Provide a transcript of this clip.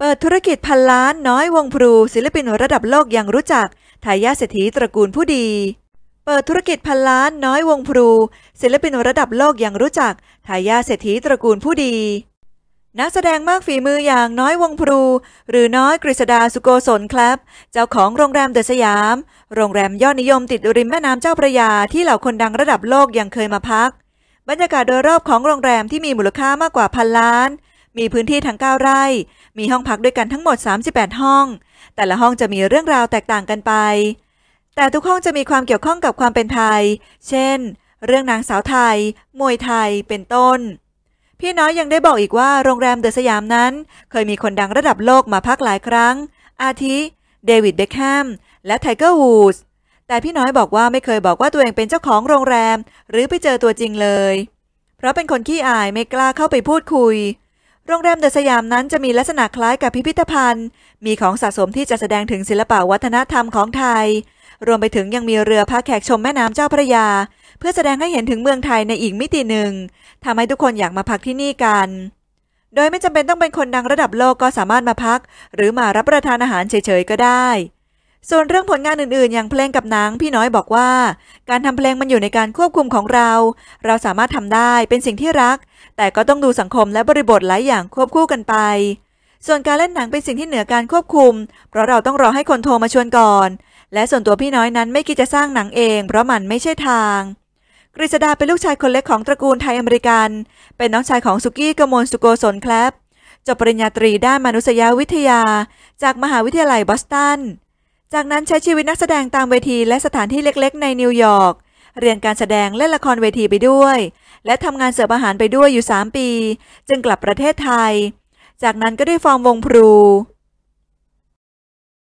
เปิดธุรกิจพันล้านน้อยวงพลูศิลปินระดับโลกยังรู้จักทายาทเศรษฐีตระกูลผู้ดี เปิดธุรกิจพันล้านน้อยวงพลูศิลปินระดับโลกยังรู้จักทายาทเศรษฐีตระกูลผู้ดี นักแสดงมากฝีมืออย่างน้อยวงพลูหรือน้อยกฤษดาสุโกศลครับ เจ้าของโรงแรมเดอะสยาม โรงแรมยอดนิยมติดริมแม่น้ำเจ้าพระยา ที่เหล่าคนดังระดับโลกยังเคยมาพัก บรรยากาศโดยรอบของโรงแรมที่มีมูลค่ามากกว่าพันล้านมีพื้นที่ทั้ง9 ไร่มีห้องพักด้วยกันทั้งหมด 38 ห้อง แต่ละห้องจะมีเรื่องราวแตกต่างกันไป แต่ทุกห้องจะมีความเกี่ยวข้องกับความเป็นไทย เช่น เรื่องนางสาวไทย มวยไทยเป็นต้น พี่น้อยยังได้บอกอีกว่า โรงแรมเดอะสยามนั้น เคยมีคนดังระดับโลกมาพักหลายครั้ง อาทิ เดวิดเบคแฮมและไทเกอร์ วูดส์แต่พี่น้อยบอกว่าไม่เคยบอกว่าตัวเองเป็นเจ้าของโรงแรม หรือไปเจอตัวจริงเลย เพราะเป็นคนขี้อายไม่กล้าเข้าไปพูดคุยโรงแรมเดอะสยามนั้นจะมีลักษณะคล้ายกับพิพิธภัณฑ์ มีของสะสมที่จะแสดงถึงศิลปวัฒนธรรมของไทย รวมไปถึงยังมีเรือพาแขกชมแม่น้ำเจ้าพระยา เพื่อแสดงให้เห็นถึงเมืองไทยในอีกมิติหนึ่ง ทำให้ทุกคนอยากมาพักที่นี่กัน โดยไม่จำเป็นต้องเป็นคนดังระดับโลกก็สามารถมาพัก หรือมารับประทานอาหารเฉยๆก็ได้ส่วนเรื่องผลงานอื่นๆ อย่างเพลงกับหนังพี่น้อยบอกว่าการทำเพลงมันอยู่ในการควบคุมของเรา เราสามารถทำได้เป็นสิ่งที่รัก แต่ก็ต้องดูสังคมและบริบทหลายอย่างควบคู่กันไป ส่วนการเล่นหนังเป็นสิ่งที่เหนือการควบคุม เพราะเราต้องรอให้คนโทรมาชวนก่อน และส่วนตัวพี่น้อยนั้นไม่คิดจะสร้างหนังเองเพราะมันไม่ใช่ทาง กฤษดาเป็นลูกชายคนเล็กของตระกูลไทยอเมริกัน เป็นน้องชายของสุกี้กมลสุโกศลครับจบปริญญาตรีด้านมนุษยวิทยา จากมหาวิทยาลัยบอสตันจากนั้นใช้ชีวิตนักแสดงตามเวทีและสถานที่เล็กๆ ในนิวยอร์กเรียนการแสดงและละครเวทีไปด้วย และทำงานเสิร์ฟอาหารไปด้วยอยู่ 3 ปี จึงกลับประเทศไทย จากนั้นก็ได้ฟอร์มวงพลู